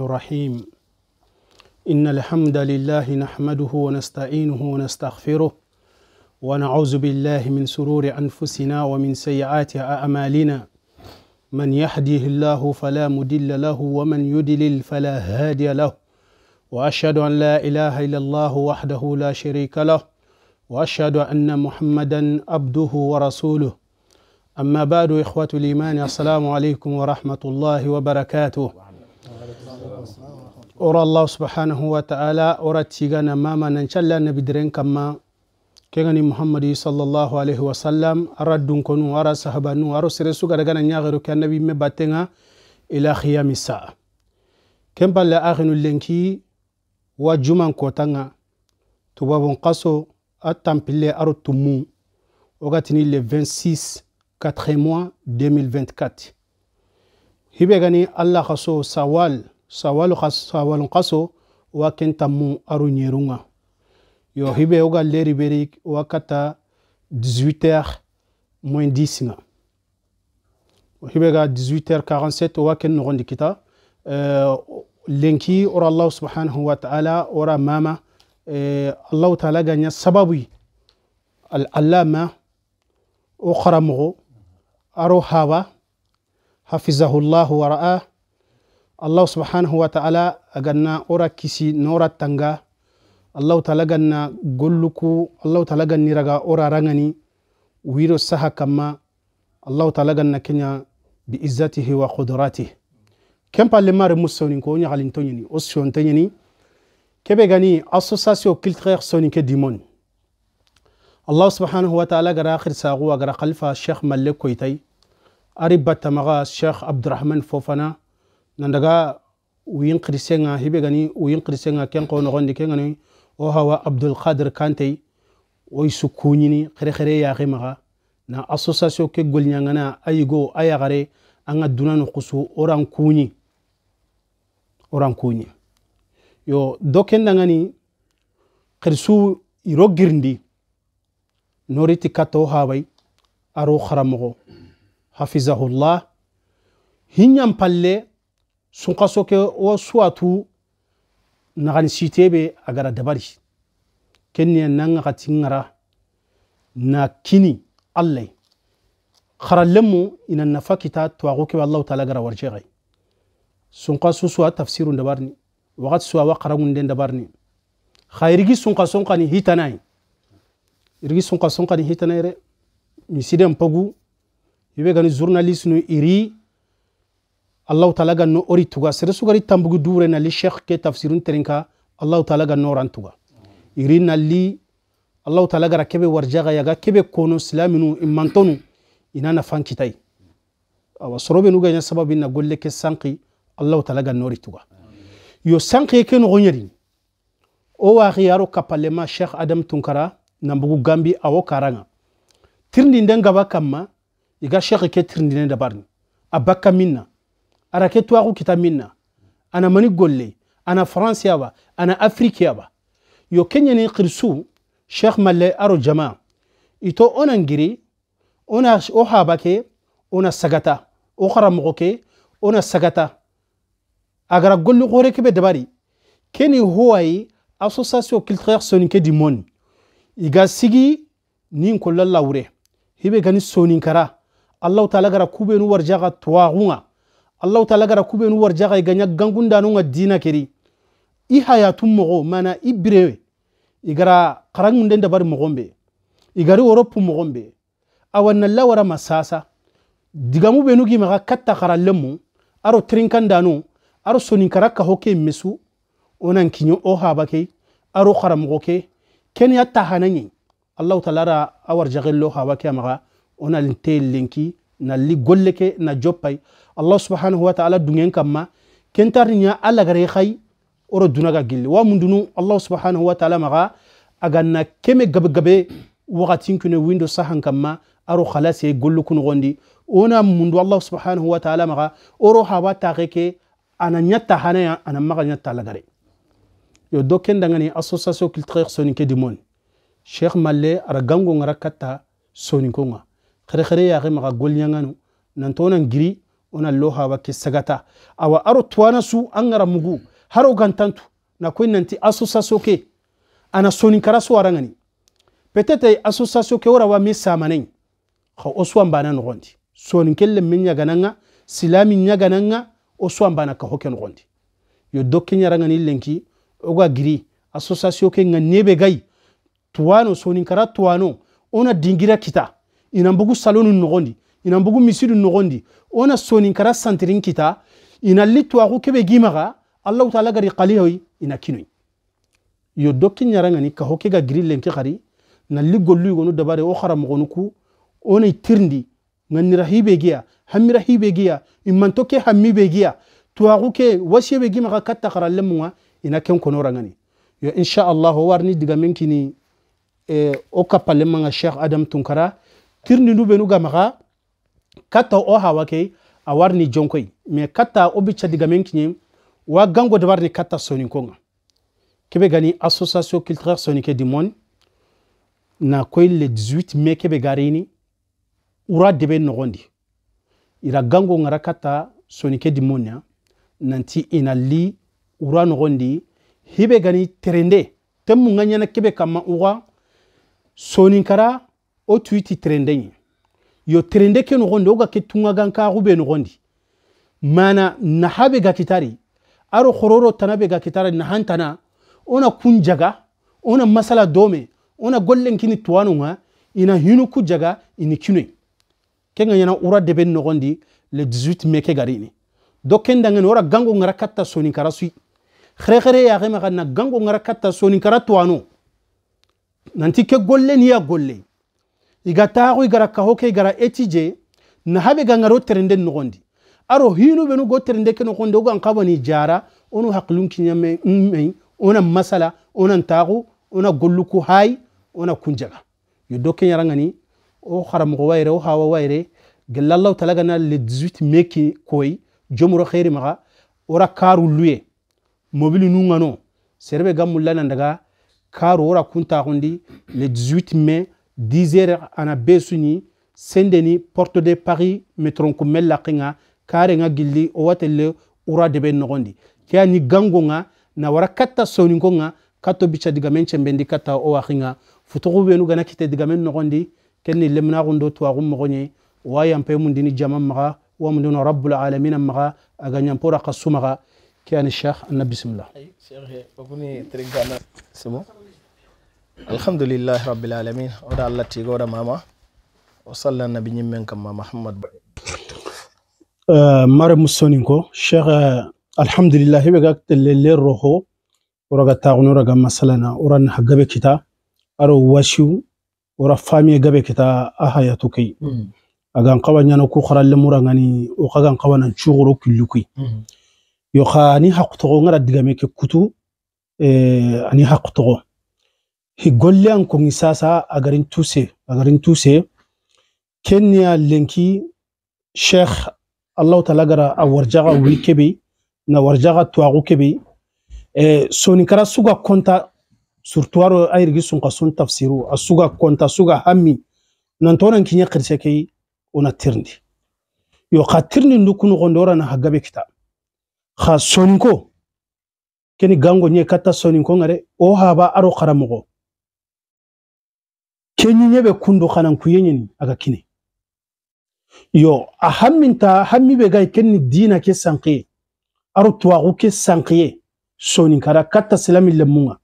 الرحيم إن الحمد لله نحمده ونستعينه ونستغفره ونعوذ بالله من سرور أنفسنا ومن سيئات أعمالنا من يهديه الله فلا مدل له ومن يدلل فلا هادي له وأشهد أن لا إله إلا الله وحده لا شريك له وأشهد أن محمدا عبده ورسوله أما بعد إخوة الإيمان السلام عليكم ورحمة الله وبركاته ora allah subhanahu wa ta'ala ora tigana mama nan challa nabi diren kamma kegani muhammadi sallallahu alaihi wa sallam ara dunkonu ara sahabanu aro sere suga daga nan nyagero ke annabi me batenga ila khiyami sa'a ken balle akhinu lenki wa juman kotanga tubabon qaso atampille aro tumu ogatini le 26 4 mois 2024 hibe gani alla kaso sawal sawalu sawalun kaso wa kenta mu aru nyerunga yo hibe oga leri beri wakata 18h moins 10 nga hibe ga 18h47 wa ken nogondi kita lenki ora allah subhanahu wa ta'ala ora mama allah ta'ala ganya sababi al allama o kharamugo aro hawa حفظه الله ورآه الله سبحانه وتعالى أغنى أورا كيسي نورا تنغا الله تعالى أغنى قلكو الله تعالى أغنى رجا أورا رغني ويرو سحا كما الله تعالى أغنى كنيا بإزاته وقدراته كم بالمار مسونين كونيا غالنتونيني أسيونتيني كيبه غني أسوساسيو كيلتغير سونين كديمون الله سبحانه وتعالى جرا آخر ساغو جرا خلف الشيخ ملك كويتي ari batamaga sheikh abdurahman fofana nandaga uyin qirsenga hibe uyin qirsenga ken qo nogondi ken gani o hawa abdulkadir kantey oy su kuñini xere xere yaxi na association ke golñangana ayigo yigo anga yaxare an ga dunanu xusu oran kuñi oran kuñi yo do ken dangani iro girndi noriti katto habay aro xaramoxo hafizahullah hinyan palle sun kaso ke o suwatu naxan sitebe a gara dabari kenniya nan ŋaxati ŋara na kini allai xarallenmu ina nafa kita twaxu kebe allahu taala gara warjexai sunqa susuwa tafsirun dabarni waxat suwa wa xarangunden dabarni xa irigi sunqa sonqani hitanai irigi sunqa sonqani hitanai re misiden pogu ibe gani journaliste nu iri allahu taala ga no ori tuga sere sugari tambugu dure nali sheikh ke tafsirun terinka allahu taala ga ran tuga iri nali allahu taala gara kebe warjaga yaga kebe kono silaminu imantonu ina nafan kitai awa sorobe nu ganya sababu na golle ke sanqi allahu taala ga ori tuga yo sanqi ke no gonyeri o wa khiyaro kapalema sheikh adam tunkara nambugu gambi awo karanga tirndi nden gaba iga shekhe ke tirindine dabarni a bakka minna ara ke tuwaku kita minna ana mani golle ana faransi yaba ana afriki yaba yo ni kirsu shekh malle aro jama ito onan giri ona o haba ke ona sagata o karamogo ke ona sagata agara golli gore kebe dabari keni howayi association culturelle sonike di moni iga sigi nin kolla lawure hibe gani soninkara allahu taala gara kubenu warjaga tuwaxunga allahu taala gara kubenu warjaga iganya gangundanunga dina keri. i hayatun mogo mana i bire igara xaranŋunden bari mogombe. igari mogombe. mogonbe awannalla wara masasa digamu benu gimaxa katta xarallen mu aro trinkandanu aro soninkara kaho hoke mesu onan kinyo o haba aro xaramogo ke keniya tahananɲe Allah ta ra a warjaxello haba ke maga. ona linte lenki na li golle ke na joppay allah subhanahu wa ta'ala dungen kamma kentar nya alla gare khay oro dunaga gilli wa mundunu allah subhanahu wa ta'ala maga aganna keme gabe gabe wakatin kune window sahan kamma aro khalas ye gollu kun gondi ona mundu allah subhanahu wa ta'ala maga oro hawa taqeke ana nyatta hanaya ana maga nyatta alla gare yo do kendangani association culturelle soninke dimon cheikh malle ara gango ngara katta soninko nga ya kai khere yaghe maga golñanganu nan giri onan lohawa ke sagata awa aro tuwana su an gara mugu haro gantantu na koy nanti association ke ana soninkara so arangani peut-être association wara warawa mi samanen xa o an bana noxondi soninkelle min ñagananga silami ñagananga o an bana ka hoke noxondi yo dokke ñarangani lenki oga giri association ke nga nebe gay tuwano soninkara tuwano ona dingira kita inan bugu salonun nogondi inan bugu misidun nogondi ona sonin kara santirin kita inalli twaku kebe gimaga allahu taala gari qalihoy ina kinoi yo dokki ñarangani ka hoke ga girillen ke xari nalli golluyigonu dabare wo xaramogonu ku wonai tirndi ngannira hibe giya hammira hibe giya immanto ke hammi be giya tuwaxu ke wasiyebe gimaxa katta xaralle munga ina ken konorangani yo insha allahu warni digamen kini e, o kappallemanga cheikh adam tunkara tirni nu benu ga maga katta o hawa ke a warni jonkoi me katta o bicca diga men kinye wa gango da warni katta soni konga kebe gani association culturelle sonique du monde na koy le 18 mai kebe garini ura debe nogondi ira gango ngara katta sonique du monde nanti inali ura nogondi hibe gani terende temu nganyana kebe kama ura soninkara wo tu ti terendeyi yo terende ke nogondi wo ga ke tunŋagan kaxu be nogondi mana naha be ga kitari aro hororo tana be ga kitari nahan tana ona kun jaga ona masala dome ona gollen kini tuwanunga ina hinu ku jaga ini kinoi ke ga yana ura deben nogondi le 18 mai ke garini do ken dangani wora gango ngara katta soni kara sui khere ya gema na gango ngara katta soni tuwano nanti ke gollen ya gollen iga taxu igara kaho ke igara etije na habe gangaro terende nogondi aro hinu benu go terende ke nogondi ogan kabani jara onu haqlun kiñame mmey ona masala onan taxu ona golluku hay ona kunjaga yo do keñarangani o xaramoxo wayre o xawa wayre gella allahu taala gana le 18 ke koy jomoro xeeri maxa wora kaaru luye mobili nu ŋano serebe ga mulla nan daga kaaru wora kuntaxundi le 18 mai 10 ana besuni sendeni porte de paris metron ku mella kinga kare nga o ura de ben ngondi kya ni gango na wara katta soni ngonga kato bicha diga menche chembendi kata o wakinga futugo be gana kite diga men nogondi kenni lemna to agum wa mundini jamam maga wa rabbul alamin maga aga bismillah alhamdulillahi rabbil alamin oɗa allah tigoɗa mama o salla annabi ñimmen kam ma mahammad ba mare mussonin ko cheikh alhamdulillahi ɓe ga telle lerro ho oraga taxuni oraga masalana ora naxa gabe kita aro wasiu ora famille gabe kita a hayatu key agan xawa ñana ku xara lemurangani o xagan xawanan cuxuro killu kuy yo xa ani xaqu toxo ngara digame ke kutu ani xaqu toxo higolle an kun sasa a garin tuse a garin tuse kenya lenki sheikh allah ta'ala gara a warjaga wuli kebe na warjaga tuwaku kebe eh, suga konta surtuwaro a yirgi sun ka sun tafsiru a suga konta suga hami nan tonan kinya kirse kai una tirni yo ka tirni ndukunu gondora na hagabe kita ha soniko keni gango nye kata soninko ngare o haba aro karamogo kenyi ɲɛ bɛ kun kana ku ye a ka kini yo a hamminta hammi be gai ken dina ke sankiye aro tuwaku ke sankiye sonin kara katta silami munga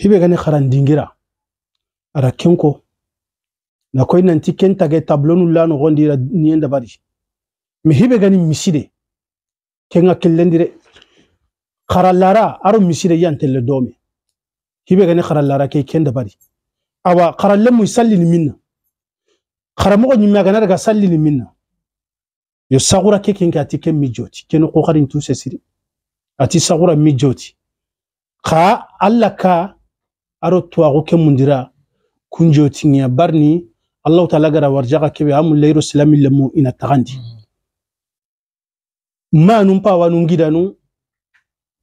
hibe gani harandingira ara kenko na koi nanti ken ge tablonu gondi nogondira niyen dabari mi hibe gani miside kenga kellendire haralara aro miside yantelle dome hibe gani haralara ke ken dabari awa karalle mu ni minna ni nyimya na? daga ni minna yo sagura ke kenke ati ken mi joti ken garin tu siri ati sagura mi joti ka alla ka aro tuwago ke mundira kun joti nya barni allah taala gara warjaga kebe amul layru salami lemu ina tagandi mm. ma nun wa nun gidanu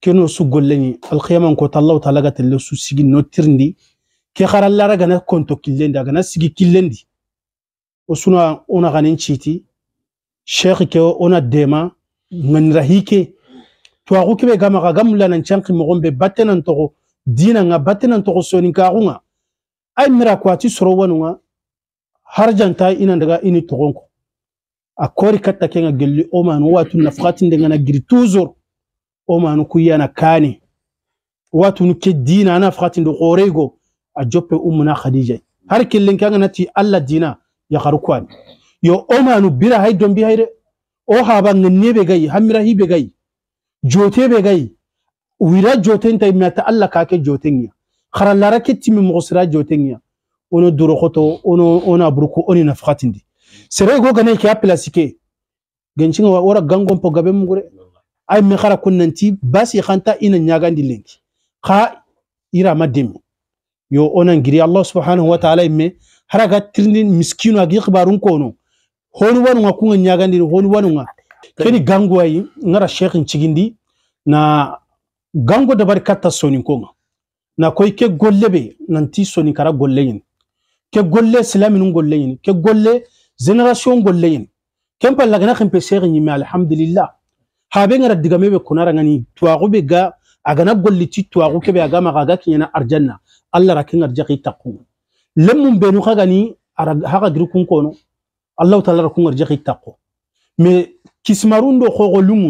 keno su golle ni alkhiyaman ko ta allah taala ga su sigi no ke xarallara gana konto killendi a gana sigi killendi wo suna wo na xanin citi sheikh ke wo na dema ŋanira hike twaxu kebe gamaxa gamulanan canxi moxonbe battenan toxo dinanga battenan toxo soninkaxunga ay mira kuwati soro har janta ina daga ini ko a kori katta kenga gelli wo manu watu nafaxatindengana giri toujours wo manu kuyana kane watunu ke dina a nafaxatindo xooreygo a joppe umuna khadija har killin kan nati alla dina ya kharkwan yo omanu bira hay don bi hayre o haba nganne be gai hamira hi be gai jote be gai wira joten tay ta alla jote joten ya kharallara ketti mi mosra jote ya ono duro khoto ono ona burku oni nafkhatindi sere go ganay ke aplasike gencin wa ora gangon po gabe mugure. ay ai me khara kunnanti basi khanta ina nyagandi lenki kha ira madimi yo onan giri allah subhanahu wa ta'ala imme haraga tirni miskinu agi khibarun kono honi wanu nga kunga nyagandi honi wanu nga keni gangu ayi ngara sheikh chigindi na gango dabar katta soni konga na koy ke gollebe nan nanti soni kara golle yin ke golle silaminun golle yin ke golle generation golle yin ken palla gana khimpe yi nyime alhamdulillah habe ngara digame be kunara ngani tuwago be ga agana golli ti tuwago ke be aga maga ga kinyana arjanna الله راكين أرجعي تقوم لم بينو خاني هذا غير كونو الله تعالى راكين أرجعي تقو م كسمارون دو خوغلوم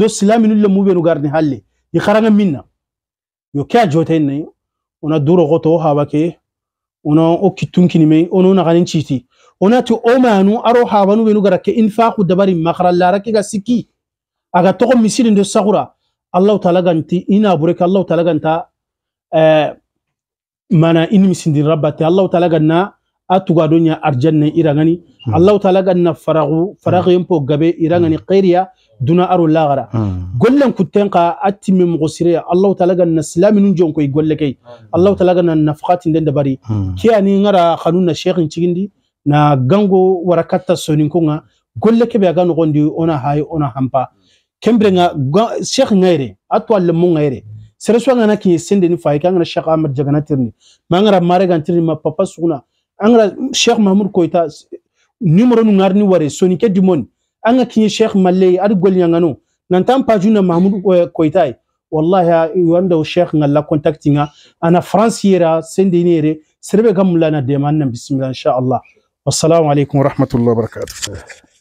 دو سلامين اللي مو بينو قارني هاللي يخرج منا يو كيا جوتين نيو ونا دورو غتو هوا كي ونا أو كتون كني مي ونا نغاني شيتي ونا تو أمانو أرو هوا نو بينو قارك إنفاق ودبر مخر الله راكي غسكي أجا تقوم مسيرين دو سقرا الله تعالى غنتي إنا بريك الله تعالى غنتا أه mana in misindin rabbati allahu taala ganna a tugado ɲa arjanna irangani hmm. allahu taala ganna faragu faragu hmm. po gabe irangani qiriya hmm. duna aro lagara gollan kutten ka a timme allahu taala ganna silaminu jonkoyi golle kei allahu taala ganna nafqatin den dabari ke ani ngara hanu na shekhin cigindi na gango wara sonin kunga ga ke kebe aga nogondi ona hay ona hampa kembrenga ga shekh ga yere a to a seresu angana ki sende ni faika angana Sheikh Ahmed jagana tirni mangara mare gan tirni ma papa suguna angara Sheikh Mahmoud Koita numero nu ngarni ware soni ke dimoni anga ki Sheikh Malay ad gol yangano nantam pajuna Mahmoud Koita wallahi wanda Sheikh ngalla contactinga ana France yera sende ni yere serbe gamulana de manna bismillah insha Allah wassalamu alaikum warahmatullahi wabarakatuh